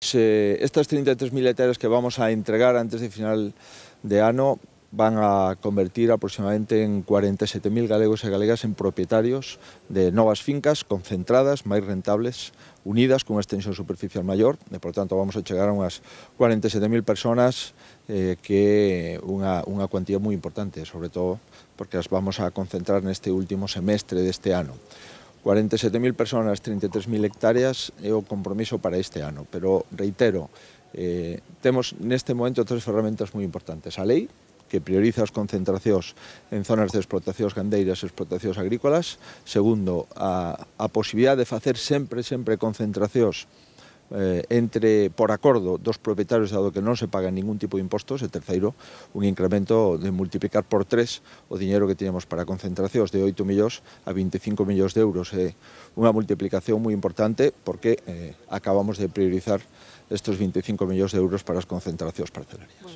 Se eh, estas 33.000 hectáreas que vamos a entregar antes de final de ano van a convertir aproximadamente en 47.000 galegos e galegas en propietarios de novas fincas concentradas, máis rentables, unidas con unha extensión superficial maior, e, por tanto, vamos a chegar a unhas 47.000 personas eh, que unha, unha cuantía moi importante, sobre todo porque as vamos a concentrar neste último semestre deste ano. 47.000 personas, 33.000 hectáreas é o compromiso para este ano, pero reitero, eh, temos neste momento tres ferramentas moi importantes. A lei, que prioriza as concentracións en zonas de explotacións gandeiras e explotacións agrícolas. Segundo, a, a posibilidad de facer sempre, sempre concentracións eh, entre por acordo dos propietarios dado que non se paga ningún tipo de impostos e terceiro, un incremento de multiplicar por tres o diñeiro que tiñamos para concentracións de 8 millóns a 25 millóns de euros é eh, unha multiplicación moi importante porque eh, acabamos de priorizar estos 25 millóns de euros para as concentracións parcelarias.